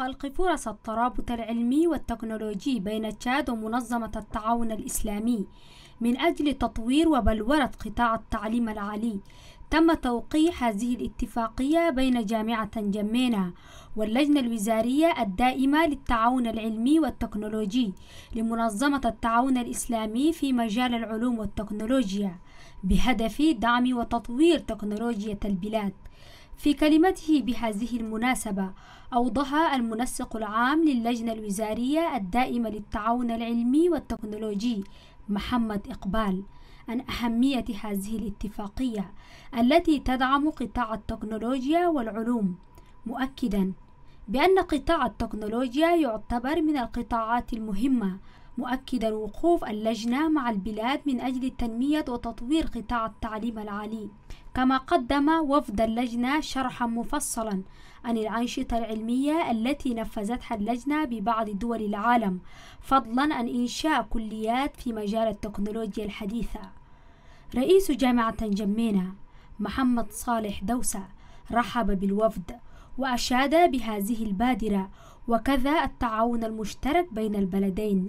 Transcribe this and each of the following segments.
خلق فرص الترابط العلمي والتكنولوجي بين تشاد ومنظمة التعاون الإسلامي من أجل تطوير وبلورة قطاع التعليم العالي تم توقيع هذه الاتفاقية بين جامعة جمينة واللجنة الوزارية الدائمة للتعاون العلمي والتكنولوجي لمنظمة التعاون الإسلامي في مجال العلوم والتكنولوجيا بهدف دعم وتطوير تكنولوجيا البلاد في كلمته بهذه المناسبة أوضح المنسق العام للجنة الوزارية الدائمة للتعاون العلمي والتكنولوجي محمد إقبال عن أهمية هذه الاتفاقية التي تدعم قطاع التكنولوجيا والعلوم مؤكدا بأن قطاع التكنولوجيا يعتبر من القطاعات المهمة مؤكدا وقوف اللجنة مع البلاد من أجل تنمية وتطوير قطاع التعليم العالي كما قدم وفد اللجنة شرحا مفصلا عن الأنشطة العلمية التي نفذتها اللجنة ببعض دول العالم فضلا عن إنشاء كليات في مجال التكنولوجيا الحديثة رئيس جامعة جمينة محمد صالح دوسة رحب بالوفد وأشاد بهذه البادرة وكذا التعاون المشترك بين البلدين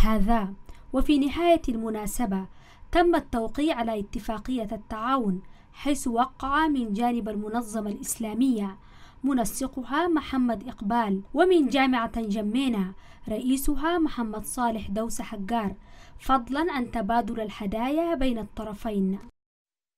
هذا وفي نهاية المناسبة تم التوقيع على اتفاقية التعاون حيث وقع من جانب المنظمة الإسلامية منسقها محمد إقبال ومن جامعة جمينة رئيسها محمد صالح دوس حجار فضلا عن تبادل الهدايا بين الطرفين